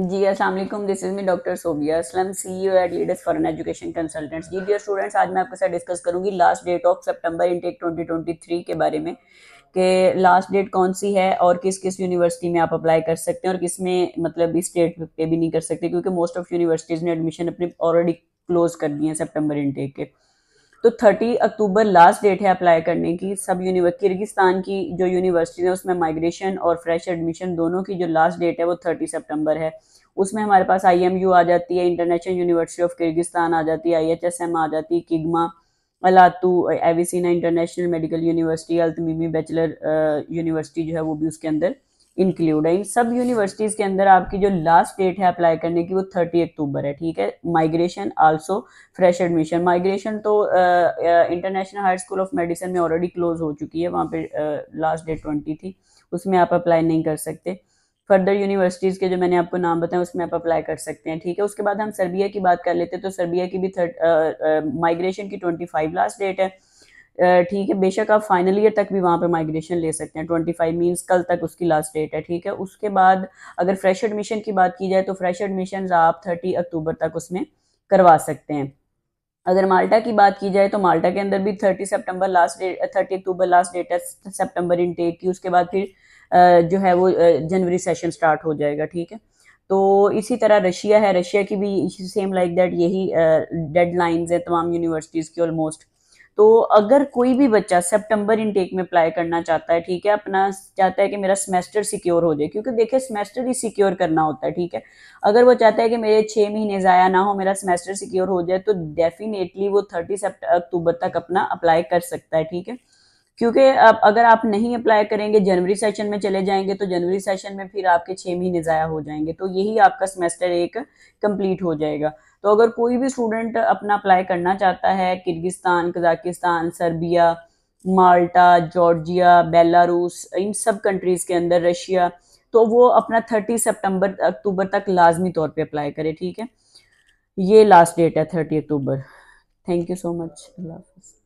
जी वालेकुम this is me doctor Sobia Aslam C at leaders for an education consultants जी dear students आज मैं आपके साथ डिस्कस करूंगी लास्ट डेट ऑफ सितंबर इनटेक 2023 के बारे में कि लास्ट डेट कौन सी है और किस किस यूनिवर्सिटी में आप अप्लाई कर सकते हैं और किस में मतलब इस डेट पे भी नहीं कर सकते क्योंकि मोस्ट ऑफ यूनिवर्सिटीज़ ने एडमिशन अपने ऑलरेडी क्लोज कर दिए हैं सेप्टेम्बर इनटेक के तो 30 अक्टूबर लास्ट डेट है अप्लाई करने की सब यूनिवर्सिटी किर्गिस्तान की जो यूनिवर्सिटी है उसमें माइग्रेशन और फ्रेश एडमिशन दोनों की जो लास्ट डेट है वो 30 सितंबर है उसमें हमारे पास आईएमयू आ जाती है इंटरनेशनल यूनिवर्सिटी ऑफ किर्गिस्तान आ जाती है आईएचएसएम आ जाती है किगमा अलातू एविसीना इंटरनेशनल मेडिकल यूनिवर्सिटी अल्तमीमी बैचलर यूनिवर्सिटी जो है वो भी उसके अंदर इंक्लूड है इन सब यूनिवर्सिटीज़ के अंदर आपकी जो लास्ट डेट है अप्लाई करने की वो थर्टी अक्टूबर है ठीक है migration also fresh admission migration तो international higher school of medicine में ऑलरेडी क्लोज हो चुकी है वहाँ पे लास्ट डेट ट्वेंटी थी उसमें आप अप्लाई नहीं कर सकते फर्दर यूनिवर्सिटीज़ के जो मैंने आपको नाम बताया उसमें आप अप्लाई कर सकते हैं ठीक है उसके बाद हम सर्बिया की बात कर लेते हैं तो सर्बिया की भी माइग्रेशन की ट्वेंटी फाइव लास्ट डेट है ठीक है बेशक आप फाइनल ईयर तक भी वहाँ पे माइग्रेशन ले सकते हैं ट्वेंटी फाइव मीन्स कल तक उसकी लास्ट डेट है ठीक है उसके बाद अगर फ्रेश एडमिशन की बात की जाए तो फ्रेश एडमिशन आप थर्टी अक्टूबर तक उसमें करवा सकते हैं अगर माल्टा की बात की जाए तो माल्टा के अंदर भी thirty September last date thirty October last date है सेप्टेम्बर इनटेक की उसके बाद फिर जो है वो जनवरी सेशन स्टार्ट हो जाएगा ठीक है तो इसी तरह रशिया है रशिया की भी सेम लाइक दैट यही डेड लाइन्स है तमाम यूनिवर्सिटीज़ की ऑलमोस्ट तो अगर कोई भी बच्चा सितंबर इनटेक में अप्लाई करना चाहता है ठीक है अपना चाहता है कि मेरा सेमेस्टर सिक्योर हो जाए क्योंकि देखिए सेमेस्टर ही सिक्योर करना होता है ठीक है अगर वो चाहता है कि मेरे छः महीने ज़ाया ना हो मेरा सेमेस्टर सिक्योर हो जाए तो डेफिनेटली वो थर्टी अक्टूबर तक अपना अप्लाई कर सकता है ठीक है क्योंकि अब अगर आप नहीं अप्लाई करेंगे जनवरी सेशन में चले जाएंगे तो जनवरी सेशन में फिर आपके छः महीने ज़ाया हो जाएंगे तो यही आपका सेमेस्टर एक कंप्लीट हो जाएगा तो अगर कोई भी स्टूडेंट अपना अप्लाई करना चाहता है Kyrgyzstan Kazakhstan Serbia Malta Georgia Belarus इन सब कंट्रीज़ के अंदर रशिया तो वो अपना थर्टी सितंबर अक्टूबर तक लाजमी तौर पे अप्लाई करे ठीक है ये लास्ट डेट है thirty October thank you so much अल्लाह हाफिज़